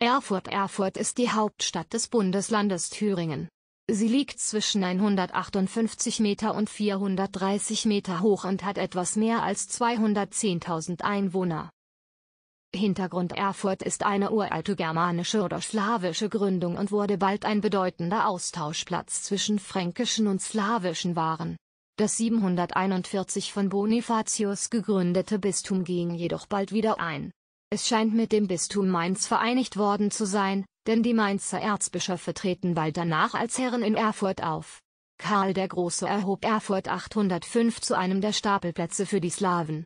Erfurt Erfurt ist die Hauptstadt des Bundeslandes Thüringen. Sie liegt zwischen 158 Meter und 430 Meter hoch und hat etwas mehr als 210.000 Einwohner. Hintergrund Erfurt ist eine uralte germanische oder slawische Gründung und wurde bald ein bedeutender Austauschplatz zwischen fränkischen und slawischen Waren. Das 741 von Bonifatius gegründete Bistum ging jedoch bald wieder ein. Es scheint mit dem Bistum Mainz vereinigt worden zu sein, denn die Mainzer Erzbischöfe treten bald danach als Herren in Erfurt auf. Karl der Große erhob Erfurt 805 zu einem der Stapelplätze für die Slawen.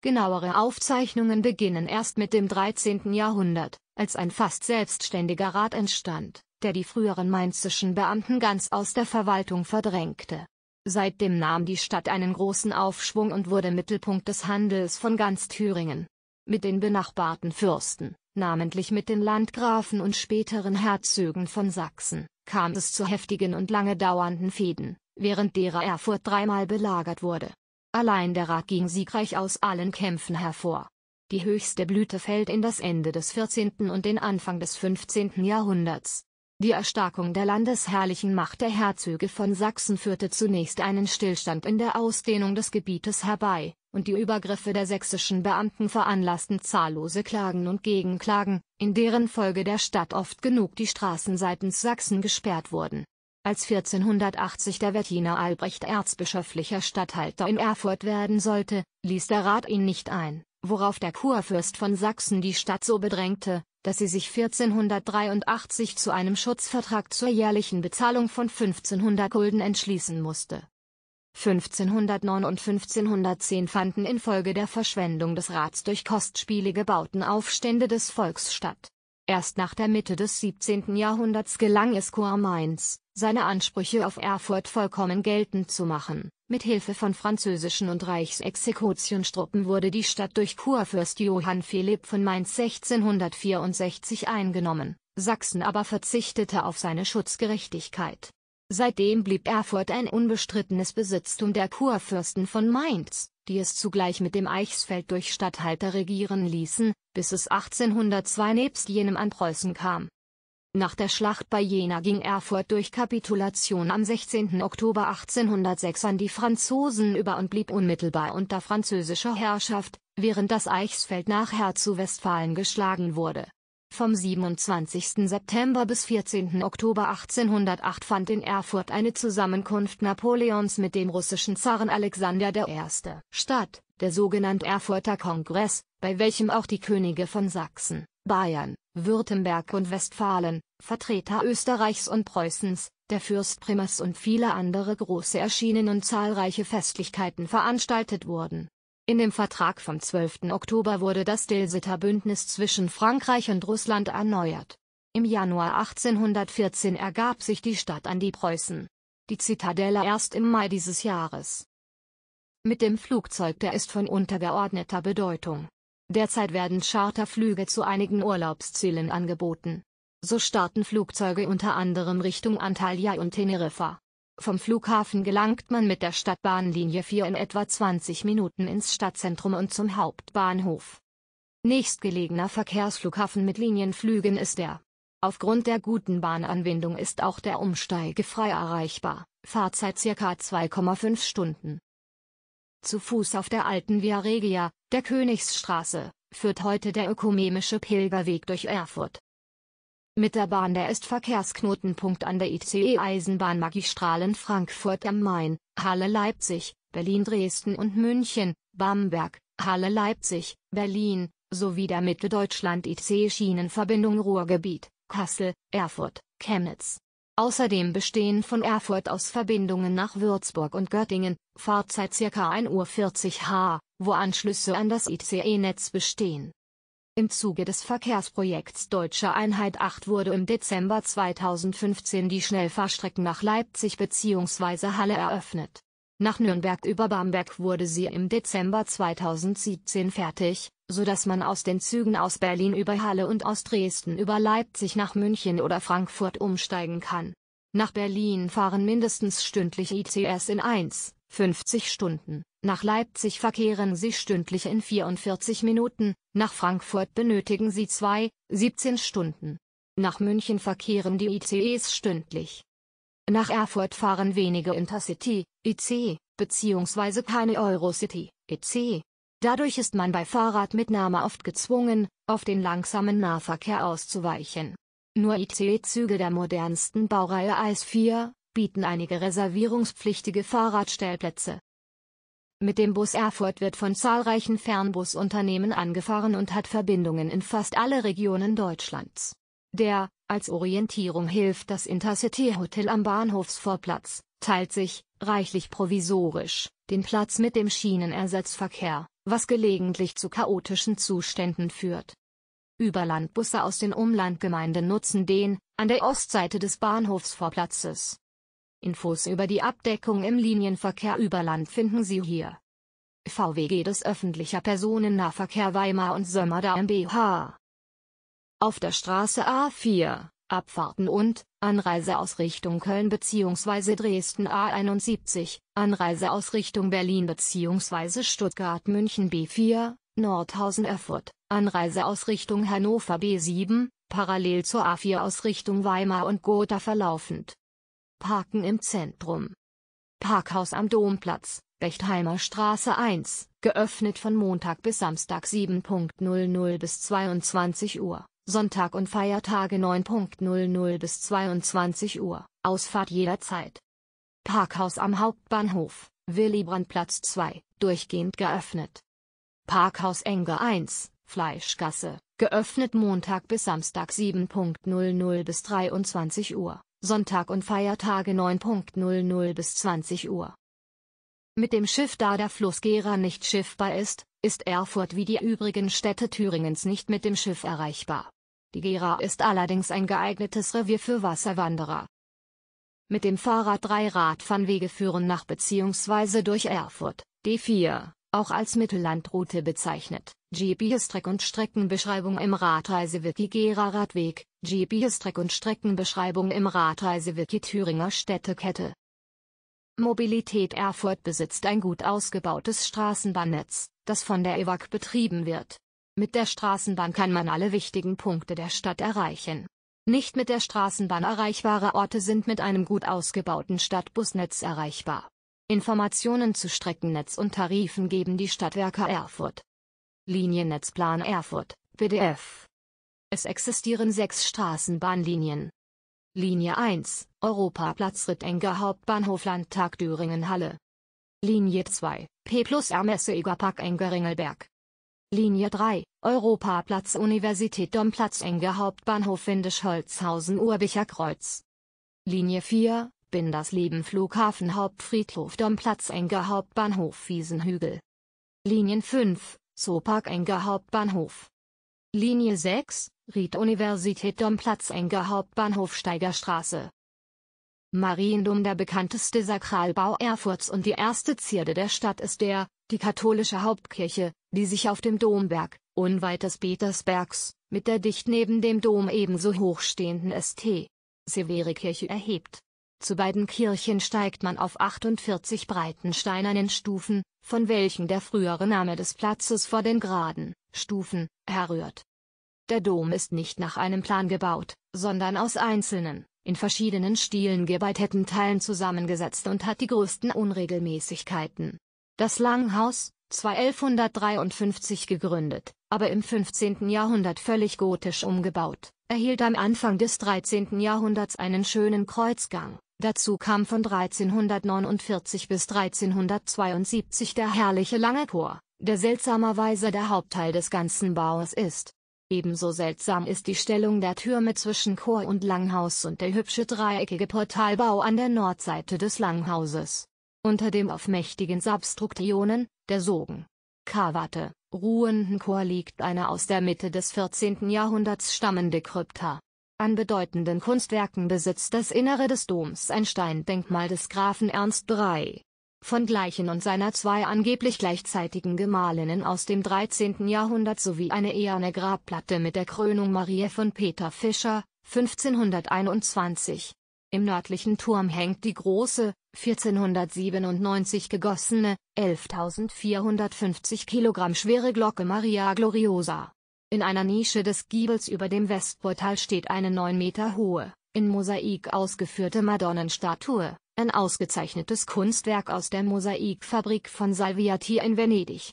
Genauere Aufzeichnungen beginnen erst mit dem 13. Jahrhundert, als ein fast selbstständiger Rat entstand, der die früheren mainzischen Beamten ganz aus der Verwaltung verdrängte. Seitdem nahm die Stadt einen großen Aufschwung und wurde Mittelpunkt des Handels von ganz Thüringen mit den benachbarten Fürsten, namentlich mit den Landgrafen und späteren Herzögen von Sachsen, kam es zu heftigen und lange dauernden Fehden, während derer Erfurt dreimal belagert wurde. Allein der Rat ging siegreich aus allen Kämpfen hervor. Die höchste Blüte fällt in das Ende des 14. und den Anfang des 15. Jahrhunderts. Die Erstarkung der landesherrlichen Macht der Herzöge von Sachsen führte zunächst einen Stillstand in der Ausdehnung des Gebietes herbei, und die Übergriffe der sächsischen Beamten veranlassten zahllose Klagen und Gegenklagen, in deren Folge der Stadt oft genug die Straßen seitens Sachsen gesperrt wurden. Als 1480 der Wettiner Albrecht erzbischöflicher Statthalter in Erfurt werden sollte, ließ der Rat ihn nicht ein, worauf der Kurfürst von Sachsen die Stadt so bedrängte, dass sie sich 1483 zu einem Schutzvertrag zur jährlichen Bezahlung von 1500 Gulden entschließen musste 1509 und 1510 fanden infolge der Verschwendung des Rats durch kostspielige Bauten Aufstände des Volks statt. Erst nach der Mitte des 17. Jahrhunderts gelang es Kurmainz, seine Ansprüche auf Erfurt vollkommen geltend zu machen. Mit Hilfe von französischen und Reichsexekutionsstruppen wurde die Stadt durch Kurfürst Johann Philipp von Mainz 1664 eingenommen, Sachsen aber verzichtete auf seine Schutzgerechtigkeit. Seitdem blieb Erfurt ein unbestrittenes Besitztum der Kurfürsten von Mainz, die es zugleich mit dem Eichsfeld durch Statthalter regieren ließen, bis es 1802 nebst jenem an Preußen kam. Nach der Schlacht bei Jena ging Erfurt durch Kapitulation am 16. Oktober 1806 an die Franzosen über und blieb unmittelbar unter französischer Herrschaft, während das Eichsfeld nachher zu Westfalen geschlagen wurde vom 27. September bis 14. Oktober 1808 fand in Erfurt eine Zusammenkunft Napoleons mit dem russischen Zaren Alexander I. statt, der sogenannte Erfurter Kongress, bei welchem auch die Könige von Sachsen, Bayern, Württemberg und Westfalen, Vertreter Österreichs und Preußens, der Fürst Primas und viele andere Große erschienen und zahlreiche Festlichkeiten veranstaltet wurden in dem Vertrag vom 12. Oktober wurde das Dilsiter-Bündnis zwischen Frankreich und Russland erneuert. Im Januar 1814 ergab sich die Stadt an die Preußen. Die Zitadelle erst im Mai dieses Jahres. Mit dem Flugzeug der ist von untergeordneter Bedeutung. Derzeit werden Charterflüge zu einigen Urlaubszielen angeboten. So starten Flugzeuge unter anderem Richtung Antalya und Teneriffa. Vom Flughafen gelangt man mit der Stadtbahnlinie 4 in etwa 20 Minuten ins Stadtzentrum und zum Hauptbahnhof. Nächstgelegener Verkehrsflughafen mit Linienflügen ist der. Aufgrund der guten Bahnanbindung ist auch der Umsteige frei erreichbar, Fahrzeit ca. 2,5 Stunden. Zu Fuß auf der alten Via Regia, der Königsstraße, führt heute der ökumenische Pilgerweg durch Erfurt. Mit der Bahn der ist Verkehrsknotenpunkt an der ice Eisenbahn Magistralen Frankfurt am Main, Halle Leipzig, Berlin Dresden und München, Bamberg, Halle Leipzig, Berlin, sowie der Mitteldeutschland ICE schienenverbindung Ruhrgebiet, Kassel, Erfurt, Chemnitz. Außerdem bestehen von Erfurt aus Verbindungen nach Würzburg und Göttingen, Fahrzeit ca. 1.40 Uhr, wo Anschlüsse an das ICE-Netz bestehen im Zuge des Verkehrsprojekts Deutsche Einheit 8 wurde im Dezember 2015 die Schnellfahrstrecken nach Leipzig bzw. Halle eröffnet. Nach Nürnberg über Bamberg wurde sie im Dezember 2017 fertig, so dass man aus den Zügen aus Berlin über Halle und aus Dresden über Leipzig nach München oder Frankfurt umsteigen kann. Nach Berlin fahren mindestens stündlich ICS in 1, 50 Stunden. Nach Leipzig verkehren sie stündlich in 44 Minuten, nach Frankfurt benötigen sie 2, 17 Stunden. Nach München verkehren die ICEs stündlich. Nach Erfurt fahren wenige Intercity, IC, bzw. keine Eurocity, EC. Dadurch ist man bei Fahrradmitnahme oft gezwungen, auf den langsamen Nahverkehr auszuweichen. Nur ICE-Züge der modernsten Baureihe IS4 bieten einige reservierungspflichtige Fahrradstellplätze. Mit dem Bus Erfurt wird von zahlreichen Fernbusunternehmen angefahren und hat Verbindungen in fast alle Regionen Deutschlands. Der, als Orientierung hilft das Intercity Hotel am Bahnhofsvorplatz, teilt sich, reichlich provisorisch, den Platz mit dem Schienenersatzverkehr, was gelegentlich zu chaotischen Zuständen führt. Überlandbusse aus den Umlandgemeinden nutzen den, an der Ostseite des Bahnhofsvorplatzes, Infos über die Abdeckung im Linienverkehr über Land finden Sie hier. VWG des öffentlicher Personennahverkehr Weimar und Sömmerda MBH. Auf der Straße A4, Abfahrten und Anreise aus Richtung Köln bzw. Dresden A71, Anreise aus Richtung Berlin bzw. Stuttgart München B4, Nordhausen Erfurt, Anreise aus Richtung Hannover B7, parallel zur A4 aus Richtung Weimar und Gotha verlaufend. Parken im Zentrum. Parkhaus am Domplatz, Bechtheimer Straße 1, geöffnet von Montag bis Samstag 7.00 bis 22 Uhr, Sonntag und Feiertage 9.00 bis 22 Uhr, Ausfahrt jederzeit. Parkhaus am Hauptbahnhof, Willy-Brandt-Platz 2, durchgehend geöffnet. Parkhaus Enge 1, Fleischgasse, geöffnet Montag bis Samstag 7.00 bis 23 Uhr, Sonntag und Feiertage 9.00 bis 20 Uhr. Mit dem Schiff da der Fluss Gera nicht schiffbar ist, ist Erfurt wie die übrigen Städte Thüringens nicht mit dem Schiff erreichbar. Die Gera ist allerdings ein geeignetes Revier für Wasserwanderer. Mit dem Fahrrad drei Radfahrwege führen nach bzw. durch Erfurt, D4, auch als Mittellandroute bezeichnet. GPS-Track und Streckenbeschreibung im Radreisewiki Gera Radweg, GPS-Track und Streckenbeschreibung im Radreisewiki Thüringer Städtekette. Mobilität Erfurt besitzt ein gut ausgebautes Straßenbahnnetz, das von der EWAG betrieben wird. Mit der Straßenbahn kann man alle wichtigen Punkte der Stadt erreichen. Nicht mit der Straßenbahn erreichbare Orte sind mit einem gut ausgebauten Stadtbusnetz erreichbar. Informationen zu Streckennetz und Tarifen geben die Stadtwerke Erfurt. Liniennetzplan Erfurt, PDF. Es existieren sechs Straßenbahnlinien. Linie 1, Europaplatz Rittenger Hauptbahnhof Landtag Düringen halle Linie 2, P plus R Messeiger Park Enger-Ringelberg. Linie 3, Europaplatz Universität Domplatz Enger Hauptbahnhof Windisch-Holzhausen Urbicher Kreuz. Linie 4, Bindersleben Flughafen Hauptfriedhof Domplatz Enger Hauptbahnhof Wiesenhügel. Linien 5, Zoopark Enger Hauptbahnhof. Linie 6, Ried Universität Domplatz Enger Hauptbahnhof Steigerstraße. Mariendom der bekannteste Sakralbau Erfurts und die erste Zierde der Stadt ist der, die katholische Hauptkirche, die sich auf dem Domberg, unweit des Petersbergs, mit der dicht neben dem Dom ebenso hochstehenden St. Severe Kirche erhebt zu beiden Kirchen steigt man auf 48 breiten steinernen Stufen, von welchen der frühere Name des Platzes vor den geraden Stufen herrührt. Der Dom ist nicht nach einem Plan gebaut, sondern aus einzelnen, in verschiedenen Stilen gebeiteten Teilen zusammengesetzt und hat die größten Unregelmäßigkeiten. Das Langhaus, 1153 gegründet, aber im 15. Jahrhundert völlig gotisch umgebaut, erhielt am Anfang des 13. Jahrhunderts einen schönen Kreuzgang, Dazu kam von 1349 bis 1372 der herrliche lange Chor, der seltsamerweise der Hauptteil des ganzen Baues ist. Ebenso seltsam ist die Stellung der Türme zwischen Chor und Langhaus und der hübsche dreieckige Portalbau an der Nordseite des Langhauses. Unter dem auf mächtigen Substruktionen, der Sogen, Kavate, ruhenden Chor liegt eine aus der Mitte des 14. Jahrhunderts stammende Krypta. An bedeutenden Kunstwerken besitzt das Innere des Doms ein Steindenkmal des Grafen Ernst III von gleichen und seiner zwei angeblich gleichzeitigen Gemahlinnen aus dem 13. Jahrhundert sowie eine eherne Grabplatte mit der Krönung Marie von Peter Fischer, 1521. Im nördlichen Turm hängt die große, 1497 gegossene, 11.450 Kilogramm schwere Glocke Maria Gloriosa. In einer Nische des Giebels über dem Westportal steht eine 9 Meter hohe, in Mosaik ausgeführte Madonnenstatue, ein ausgezeichnetes Kunstwerk aus der Mosaikfabrik von Salviati in Venedig.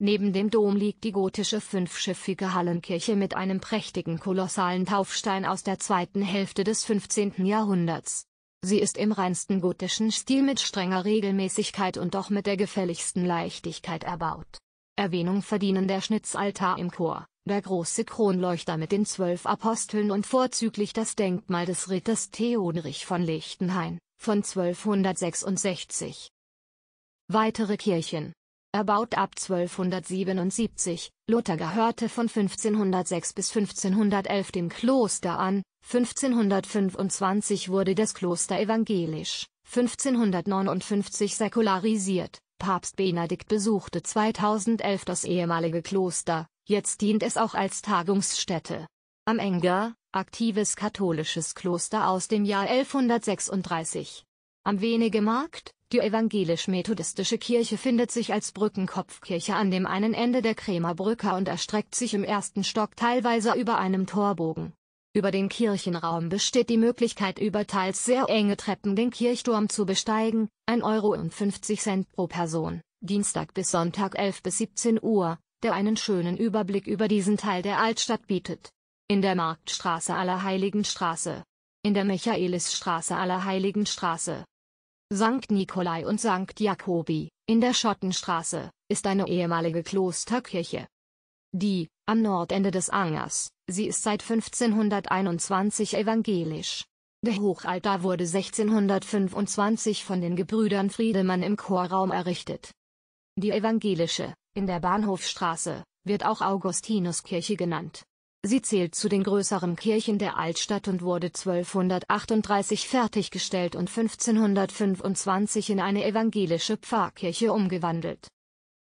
Neben dem Dom liegt die gotische fünfschiffige Hallenkirche mit einem prächtigen kolossalen Taufstein aus der zweiten Hälfte des 15. Jahrhunderts. Sie ist im reinsten gotischen Stil mit strenger Regelmäßigkeit und doch mit der gefälligsten Leichtigkeit erbaut. Erwähnung verdienen der Schnitzaltar im Chor der große Kronleuchter mit den zwölf Aposteln und vorzüglich das Denkmal des Ritters Theodrich von Lichtenhain, von 1266. Weitere Kirchen Erbaut ab 1277, Luther gehörte von 1506 bis 1511 dem Kloster an, 1525 wurde das Kloster evangelisch, 1559 säkularisiert, Papst Benedikt besuchte 2011 das ehemalige Kloster, Jetzt dient es auch als Tagungsstätte. Am Enger, aktives katholisches Kloster aus dem Jahr 1136. Am Wenige Markt, die evangelisch-methodistische Kirche findet sich als Brückenkopfkirche an dem einen Ende der Krämerbrücke und erstreckt sich im ersten Stock teilweise über einem Torbogen. Über den Kirchenraum besteht die Möglichkeit über teils sehr enge Treppen den Kirchturm zu besteigen, 1,50 Euro pro Person, Dienstag bis Sonntag 11 bis 17 Uhr, der einen schönen Überblick über diesen Teil der Altstadt bietet. In der Marktstraße Allerheiligenstraße. In der Michaelisstraße Allerheiligenstraße. Sankt Nikolai und Sankt Jakobi, in der Schottenstraße, ist eine ehemalige Klosterkirche. Die, am Nordende des Angers, sie ist seit 1521 evangelisch. Der Hochaltar wurde 1625 von den Gebrüdern Friedemann im Chorraum errichtet. Die evangelische, in der Bahnhofstraße wird auch Augustinuskirche genannt. Sie zählt zu den größeren Kirchen der Altstadt und wurde 1238 fertiggestellt und 1525 in eine evangelische Pfarrkirche umgewandelt.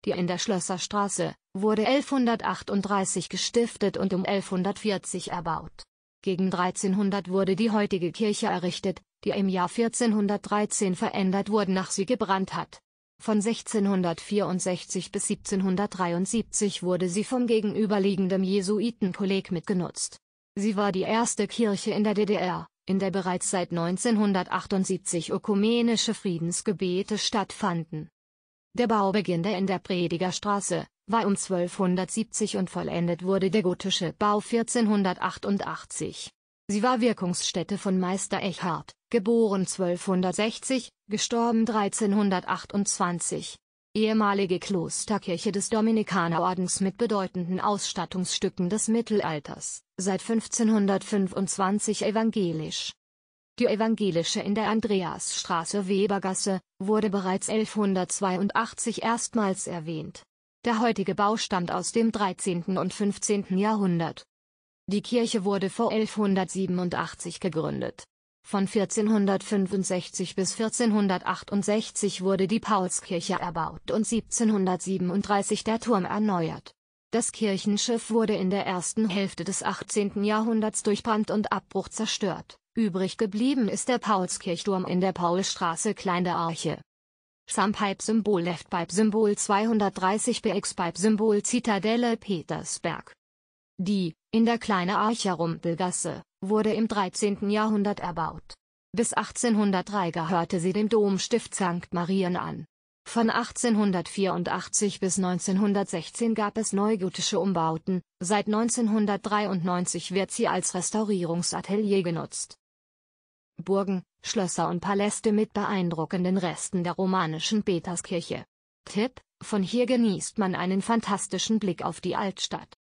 Die in der Schlösserstraße wurde 1138 gestiftet und um 1140 erbaut. Gegen 1300 wurde die heutige Kirche errichtet, die im Jahr 1413 verändert wurde nach sie gebrannt hat. Von 1664 bis 1773 wurde sie vom gegenüberliegenden Jesuitenkolleg mitgenutzt. Sie war die erste Kirche in der DDR, in der bereits seit 1978 ökumenische Friedensgebete stattfanden. Der Bau beginnt in der Predigerstraße, war um 1270 und vollendet wurde der gotische Bau 1488. Sie war Wirkungsstätte von Meister Eckhard, geboren 1260, gestorben 1328. Ehemalige Klosterkirche des Dominikanerordens mit bedeutenden Ausstattungsstücken des Mittelalters, seit 1525 evangelisch. Die evangelische in der Andreasstraße Webergasse, wurde bereits 1182 erstmals erwähnt. Der heutige Bau stammt aus dem 13. und 15. Jahrhundert. Die Kirche wurde vor 1187 gegründet. Von 1465 bis 1468 wurde die Paulskirche erbaut und 1737 der Turm erneuert. Das Kirchenschiff wurde in der ersten Hälfte des 18. Jahrhunderts durch Brand und Abbruch zerstört. Übrig geblieben ist der Paulskirchturm in der Paulstraße Kleine Arche. Sampipe-Symbol Left Pipe symbol 230 BX-Pipe-Symbol Zitadelle Petersberg. Die, in der Kleine Archer Rumpelgasse, wurde im 13. Jahrhundert erbaut. Bis 1803 gehörte sie dem Domstift St. Marien an. Von 1884 bis 1916 gab es neugotische Umbauten, seit 1993 wird sie als Restaurierungsatelier genutzt. Burgen, Schlösser und Paläste mit beeindruckenden Resten der romanischen Peterskirche. Tipp, von hier genießt man einen fantastischen Blick auf die Altstadt.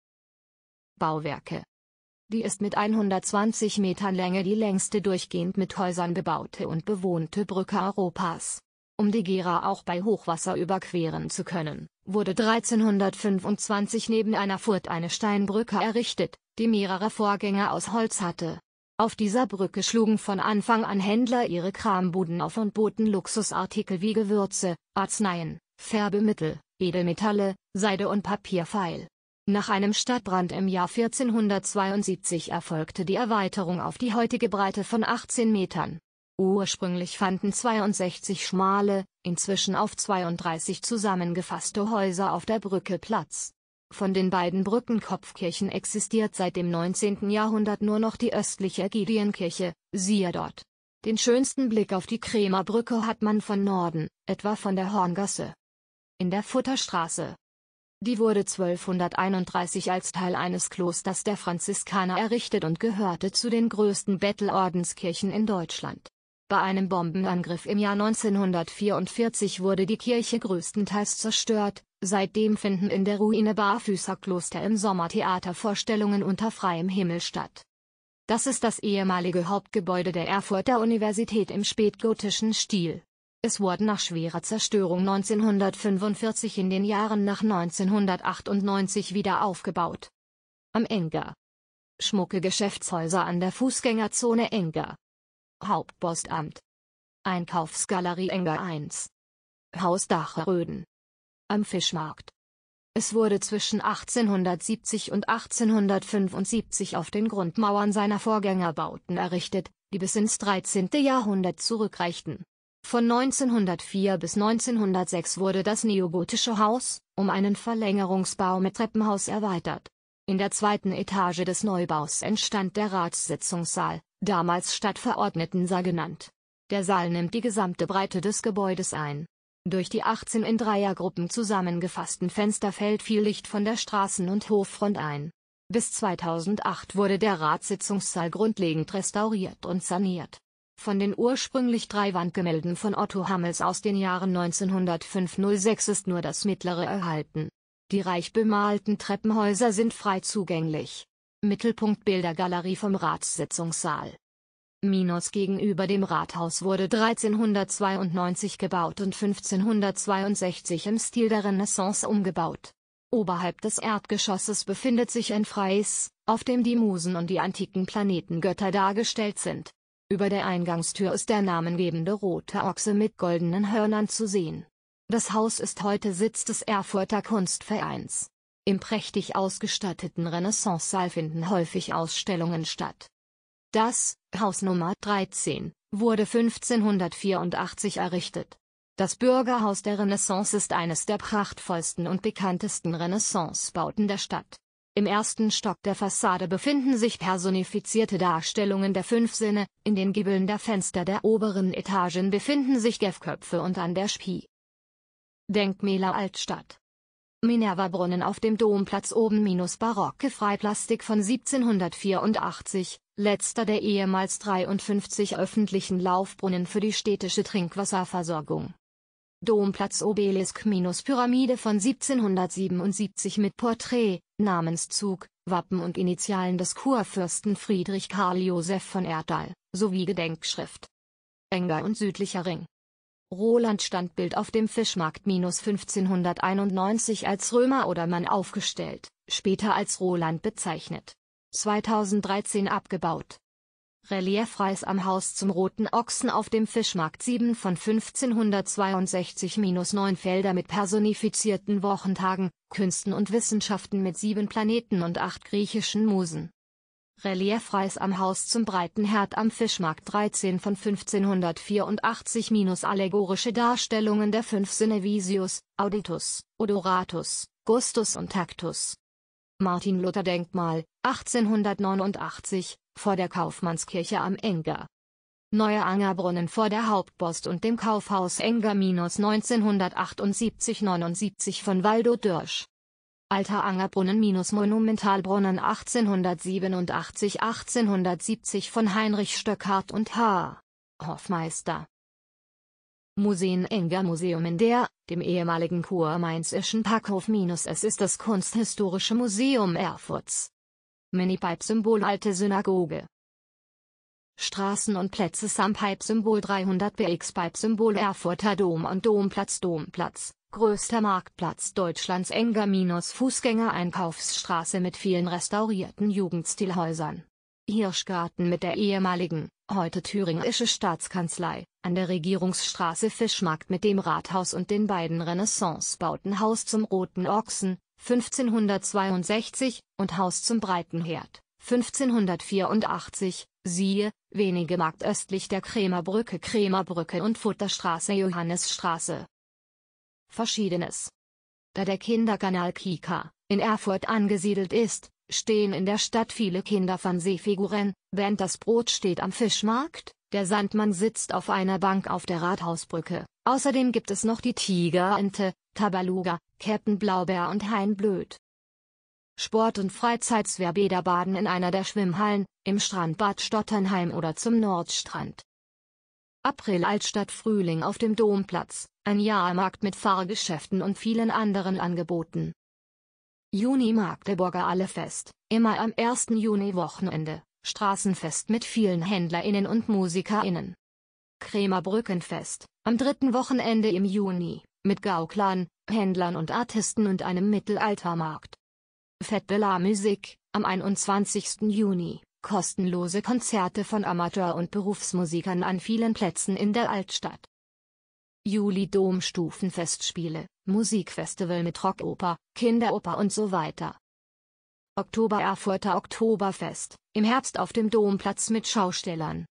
Bauwerke die ist mit 120 Metern Länge die längste durchgehend mit Häusern bebaute und bewohnte Brücke Europas. Um die Gera auch bei Hochwasser überqueren zu können, wurde 1325 neben einer Furt eine Steinbrücke errichtet, die mehrere Vorgänger aus Holz hatte. Auf dieser Brücke schlugen von Anfang an Händler ihre Krambuden auf und boten Luxusartikel wie Gewürze, Arzneien, Färbemittel, Edelmetalle, Seide und Papierfeil. Nach einem Stadtbrand im Jahr 1472 erfolgte die Erweiterung auf die heutige Breite von 18 Metern. Ursprünglich fanden 62 schmale, inzwischen auf 32 zusammengefasste Häuser auf der Brücke Platz. Von den beiden Brückenkopfkirchen existiert seit dem 19. Jahrhundert nur noch die östliche Gidienkirche, siehe dort. Den schönsten Blick auf die Kremer Brücke hat man von Norden, etwa von der Horngasse. In der Futterstraße, die wurde 1231 als Teil eines Klosters der Franziskaner errichtet und gehörte zu den größten Bettelordenskirchen in Deutschland. Bei einem Bombenangriff im Jahr 1944 wurde die Kirche größtenteils zerstört, seitdem finden in der Ruine Barfüßerkloster im Sommer Theatervorstellungen unter freiem Himmel statt. Das ist das ehemalige Hauptgebäude der Erfurter Universität im spätgotischen Stil es wurden nach schwerer Zerstörung 1945 in den Jahren nach 1998 wieder aufgebaut. Am Enger. Schmucke Geschäftshäuser an der Fußgängerzone Enger. Hauptpostamt. Einkaufsgalerie Enger 1. Hausdache Röden. Am Fischmarkt. Es wurde zwischen 1870 und 1875 auf den Grundmauern seiner Vorgängerbauten errichtet, die bis ins 13. Jahrhundert zurückreichten. Von 1904 bis 1906 wurde das neogotische Haus, um einen Verlängerungsbau mit Treppenhaus erweitert. In der zweiten Etage des Neubaus entstand der Ratssitzungssaal, damals Stadtverordnetensaal genannt. Der Saal nimmt die gesamte Breite des Gebäudes ein. Durch die 18 in Dreiergruppen zusammengefassten Fenster fällt viel Licht von der Straßen- und Hoffront ein. Bis 2008 wurde der Ratssitzungssaal grundlegend restauriert und saniert. Von den ursprünglich drei Wandgemälden von Otto Hammels aus den Jahren 1905-06 ist nur das mittlere erhalten. Die reich bemalten Treppenhäuser sind frei zugänglich. Mittelpunkt Bildergalerie vom Ratssitzungssaal. Minus gegenüber dem Rathaus wurde 1392 gebaut und 1562 im Stil der Renaissance umgebaut. Oberhalb des Erdgeschosses befindet sich ein freies, auf dem die Musen und die antiken Planetengötter dargestellt sind. Über der Eingangstür ist der namengebende rote Ochse mit goldenen Hörnern zu sehen. Das Haus ist heute Sitz des Erfurter Kunstvereins. Im prächtig ausgestatteten Renaissance-Saal finden häufig Ausstellungen statt. Das Haus Nummer 13 wurde 1584 errichtet. Das Bürgerhaus der Renaissance ist eines der prachtvollsten und bekanntesten Renaissance-Bauten der Stadt. Im ersten Stock der Fassade befinden sich personifizierte Darstellungen der fünf Sinne, in den Giebeln der Fenster der oberen Etagen befinden sich Geffköpfe und an der Spie. Denkmäler Altstadt Minerva-Brunnen auf dem Domplatz oben minus barocke Freiplastik von 1784, letzter der ehemals 53 öffentlichen Laufbrunnen für die städtische Trinkwasserversorgung. Domplatz Obelisk minus Pyramide von 1777 mit Porträt, Namenszug, Wappen und Initialen des Kurfürsten Friedrich Karl Joseph von Erdal, sowie Gedenkschrift. Enger und südlicher Ring. Roland Standbild auf dem Fischmarkt minus 1591 als Römer oder Mann aufgestellt, später als Roland bezeichnet. 2013 abgebaut. Reliefreis am Haus zum Roten Ochsen auf dem Fischmarkt 7 von 1562-9 Felder mit personifizierten Wochentagen, Künsten und Wissenschaften mit sieben Planeten und acht griechischen Musen. Reliefreis am Haus zum Breiten Herd am Fischmarkt 13 von 1584- allegorische Darstellungen der fünf Sinne Visius, Auditus, Odoratus, Gustus und Tactus. Martin Luther Denkmal, 1889, vor der Kaufmannskirche am Enger. Neuer Angerbrunnen vor der Hauptpost und dem Kaufhaus Enger 1978-79 von Waldo Dörsch. Alter Angerbrunnen Monumentalbrunnen 1887-1870 von Heinrich Stöckhardt und H. Hofmeister. Museen Enger Museum in der, dem ehemaligen kurmainzischen Packhof- Es ist das Kunsthistorische Museum Erfurts. Mini-Pipe-Symbol Alte Synagoge. Straßen und Plätze Sam-Pipe-Symbol 300 BX-Pipe-Symbol Erfurter Dom und Domplatz Domplatz, größter Marktplatz Deutschlands enger minus Fußgänger-Einkaufsstraße mit vielen restaurierten Jugendstilhäusern. Hirschgarten mit der ehemaligen, heute thüringische Staatskanzlei, an der Regierungsstraße Fischmarkt mit dem Rathaus und den beiden Renaissance-Bauten Haus zum Roten Ochsen, 1562, und Haus zum Breitenherd, 1584, siehe, wenige Markt östlich der Krämerbrücke Krämerbrücke und Futterstraße Johannesstraße. Verschiedenes. Da der Kinderkanal Kika, in Erfurt angesiedelt ist, stehen in der Stadt viele Kinder von Seefiguren, Bent das Brot steht am Fischmarkt, der Sandmann sitzt auf einer Bank auf der Rathausbrücke. Außerdem gibt es noch die Tigerente, Tabaluga, Käptenblaubeer und Hainblöd. Sport- und Freizeitswerbäder baden in einer der Schwimmhallen, im Strandbad Stotternheim oder zum Nordstrand. April Altstadt Frühling auf dem Domplatz, ein Jahrmarkt mit Fahrgeschäften und vielen anderen Angeboten. Juni Magdeburger Alle Fest, immer am 1. Juni Wochenende, Straßenfest mit vielen HändlerInnen und MusikerInnen. Krämerbrückenfest, am dritten Wochenende im Juni, mit Gauklern, Händlern und Artisten und einem Mittelaltermarkt. Fête de la Musique, am 21. Juni, kostenlose Konzerte von Amateur- und Berufsmusikern an vielen Plätzen in der Altstadt. Juli Domstufenfestspiele, Musikfestival mit Rockoper, Kinderoper und so weiter. Oktober Erfurter Oktoberfest, im Herbst auf dem Domplatz mit Schaustellern,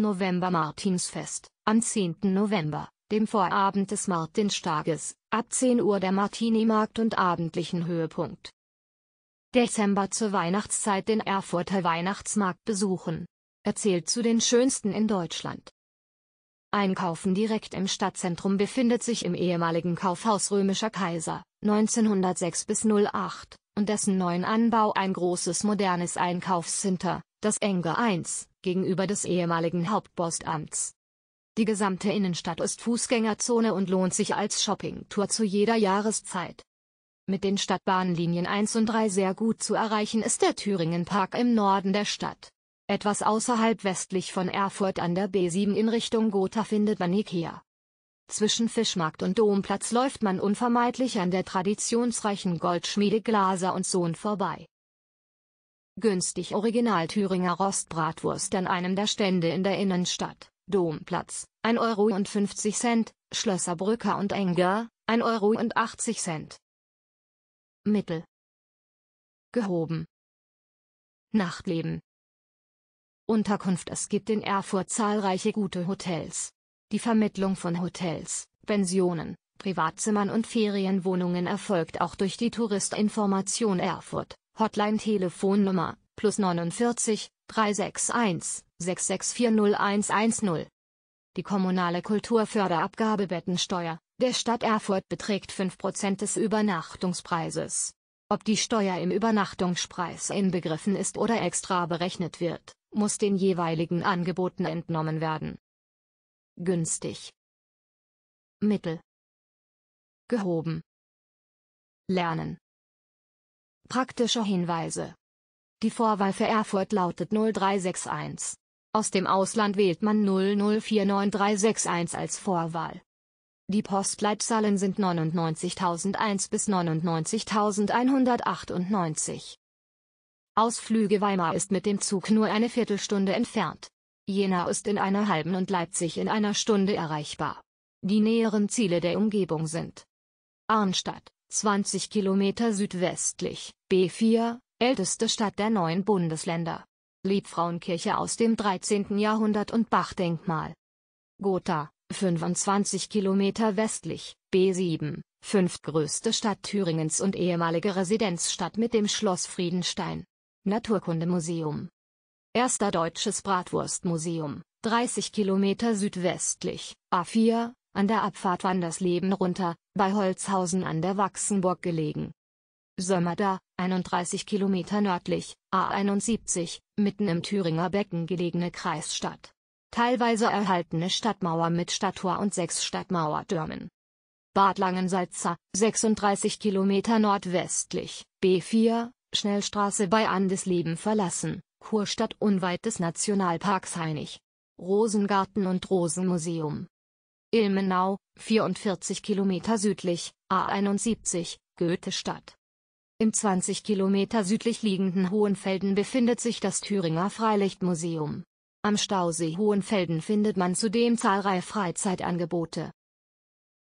November Martinsfest, am 10. November, dem Vorabend des Martinstages, ab 10 Uhr der Martini-Markt und abendlichen Höhepunkt. Dezember zur Weihnachtszeit den Erfurter Weihnachtsmarkt besuchen. Erzählt zu den schönsten in Deutschland. Einkaufen direkt im Stadtzentrum befindet sich im ehemaligen Kaufhaus Römischer Kaiser, 1906 bis 08, und dessen neuen Anbau ein großes modernes Einkaufscenter, das Enge 1 gegenüber des ehemaligen Hauptpostamts. Die gesamte Innenstadt ist Fußgängerzone und lohnt sich als Shoppingtour zu jeder Jahreszeit. Mit den Stadtbahnlinien 1 und 3 sehr gut zu erreichen ist der Thüringenpark im Norden der Stadt. Etwas außerhalb westlich von Erfurt an der B7 in Richtung Gotha findet man Ikea. Zwischen Fischmarkt und Domplatz läuft man unvermeidlich an der traditionsreichen Goldschmiede Glaser und Sohn vorbei günstig Original Thüringer Rostbratwurst an einem der Stände in der Innenstadt, Domplatz, 1,50 Euro, Schlösserbrücker und Enger, 1,80 Euro. Mittel. Gehoben. Nachtleben. Unterkunft Es gibt in Erfurt zahlreiche gute Hotels. Die Vermittlung von Hotels, Pensionen, Privatzimmern und Ferienwohnungen erfolgt auch durch die Touristinformation Erfurt, Hotline-Telefonnummer plus 49 361 66401110. Die kommunale Kulturförderabgabe Bettensteuer der Stadt Erfurt beträgt 5% des Übernachtungspreises. Ob die Steuer im Übernachtungspreis inbegriffen ist oder extra berechnet wird, muss den jeweiligen Angeboten entnommen werden. Günstig. Mittel. Gehoben. Lernen. Praktische Hinweise. Die Vorwahl für Erfurt lautet 0361. Aus dem Ausland wählt man 0049361 als Vorwahl. Die Postleitzahlen sind 99001 bis 99198. Ausflüge Weimar ist mit dem Zug nur eine Viertelstunde entfernt. Jena ist in einer halben und Leipzig in einer Stunde erreichbar. Die näheren Ziele der Umgebung sind Arnstadt, 20 Kilometer südwestlich, B4, älteste Stadt der neuen Bundesländer. Liebfrauenkirche aus dem 13. Jahrhundert und Bachdenkmal. Gotha, 25 Kilometer westlich, B7, fünftgrößte Stadt Thüringens und ehemalige Residenzstadt mit dem Schloss Friedenstein. Naturkundemuseum. Erster deutsches Bratwurstmuseum, 30 Kilometer südwestlich, A4, an der Abfahrt Wandersleben runter, bei Holzhausen an der Wachsenburg gelegen. Sömmerda, 31 Kilometer nördlich, A71, mitten im Thüringer Becken gelegene Kreisstadt. Teilweise erhaltene Stadtmauer mit Stadttor und sechs Stadtmauertürmen. Bad Langensalza, 36 Kilometer nordwestlich, B4, Schnellstraße bei Andesleben verlassen, Kurstadt unweit des Nationalparks Heinig. Rosengarten und Rosenmuseum Ilmenau, 44 Kilometer südlich, A71, Goethestadt. Im 20 Kilometer südlich liegenden Hohenfelden befindet sich das Thüringer Freilichtmuseum. Am Stausee Hohenfelden findet man zudem zahlreiche Freizeitangebote